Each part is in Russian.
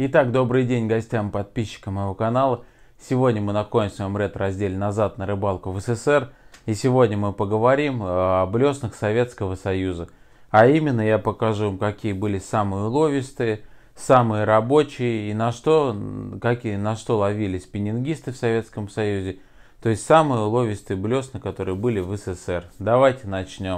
Итак, добрый день гостям, подписчикам моего канала. Сегодня мы находимся в своем ретро-разделе «Назад на рыбалку в СССР». И сегодня мы поговорим э, о блеснах Советского Союза. А именно я покажу вам, какие были самые уловистые, самые рабочие и на что, какие, на что ловились пенингисты в Советском Союзе. То есть самые уловистые блесна, которые были в СССР. Давайте начнем.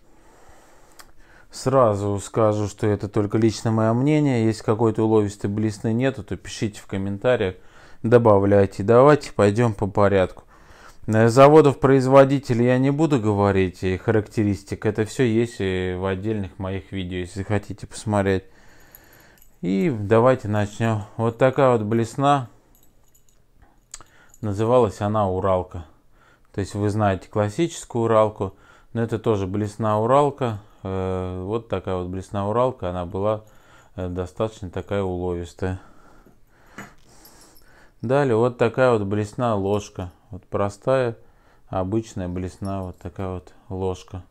Сразу скажу, что это только личное мое мнение. Если какой-то уловистый блесны нету, то пишите в комментариях, добавляйте. Давайте пойдем по порядку. Э, Заводов-производителей я не буду говорить, и характеристик. Это все есть в отдельных моих видео, если хотите посмотреть. И давайте начнем. Вот такая вот блесна. Называлась она Уралка. То есть вы знаете классическую Уралку, но это тоже блесна Уралка. Э, вот такая вот блесна Уралка, она была э, достаточно такая уловистая. Далее вот такая вот блесна ложка. Вот простая, обычная блесна, вот такая вот ложка.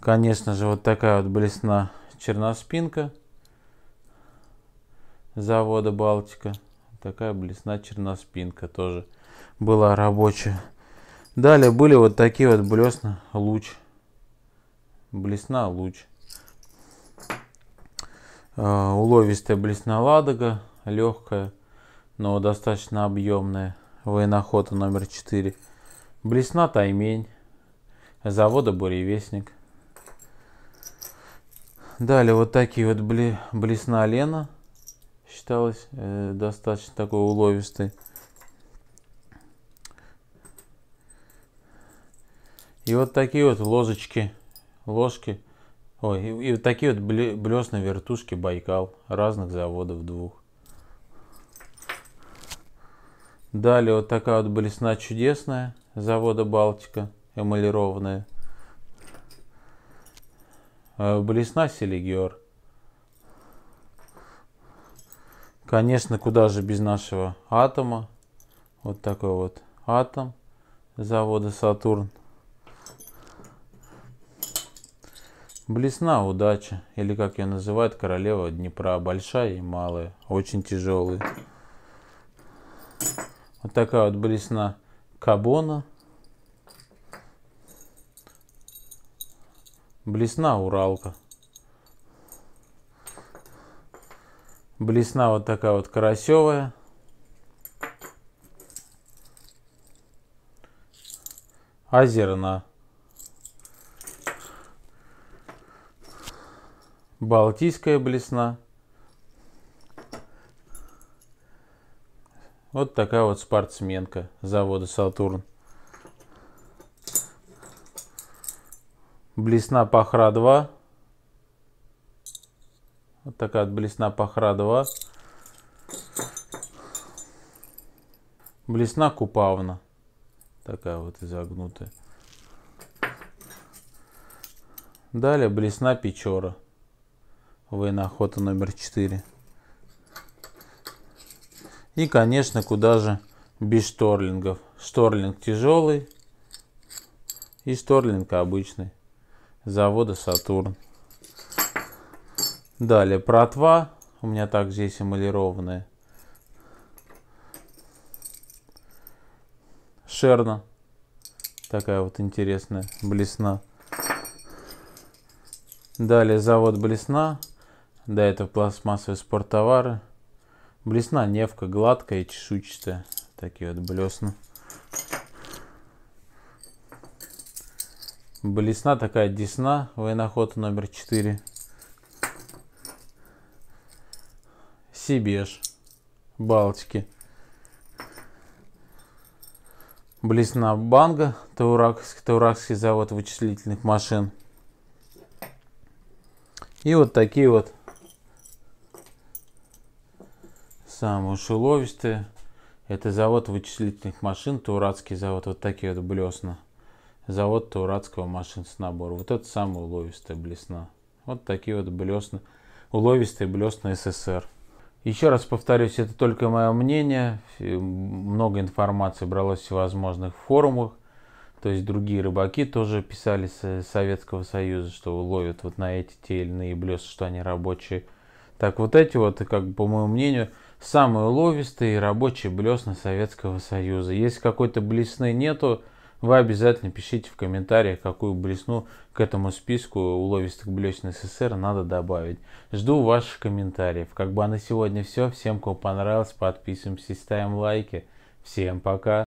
Конечно же, вот такая вот блесна черноспинка завода Балтика. Такая блесна черноспинка тоже была рабочая. Далее были вот такие вот блесна луч блесна луч. Э, уловистая блесна ладога, легкая, но достаточно объемная. Военохота номер 4. Блесна таймень, завода буревестник. Далее вот такие вот бли, блесна лена считалась э, достаточно такой уловистой. И вот такие вот ложечки ложки, ой, и, и вот такие вот блесны вертушки Байкал разных заводов двух. Далее вот такая вот блесна чудесная завода Балтика, эмалированная. Э, блесна Селигер. Конечно, куда же без нашего атома. Вот такой вот атом завода Сатурн. Блесна удача, или как ее называют королева Днепра, большая и малая, очень тяжелые. Вот такая вот блесна Кабона. Блесна Уралка. Блесна вот такая вот карасевая. Озерна. Балтийская блесна. Вот такая вот спортсменка завода «Сатурн». Блесна Пахра-2. Вот такая вот блесна Пахра-2. Блесна Купавна. Такая вот изогнутая. Далее блесна Печора. Война охота номер 4. И, конечно, куда же без шторлингов. Шторлинг тяжелый и шторлинг обычный. Завода Сатурн. Далее протва. У меня также есть эмалированная. Шерна. Такая вот интересная блесна. Далее завод блесна. Да, это пластмассовые спорттовары. Блесна невка гладкая и чешуйчатая. Такие вот блесна. Блесна такая десна, военохота номер 4. Сибеж, Балтики. Блесна Банга, Тауракский, Тауракский завод вычислительных машин. И вот такие вот самое шеловистое. Это завод вычислительных машин, Турацкий завод, вот такие вот блесна. Завод Турацкого машинснабора. Вот это самая уловистая блесна. Вот такие вот блесна. Уловистые блесна СССР. Еще раз повторюсь, это только мое мнение. Много информации бралось в всевозможных форумах. То есть другие рыбаки тоже писали с Советского Союза, что ловят вот на эти те или иные блеса, что они рабочие. Так вот эти вот, как по моему мнению, самые уловистые и рабочие блесны Советского Союза. Если какой-то блесны нету, вы обязательно пишите в комментариях, какую блесну к этому списку уловистых блесен СССР надо добавить. Жду ваших комментариев. Как бы а на сегодня все. Всем, кому понравилось, подписываемся, ставим лайки. Всем пока!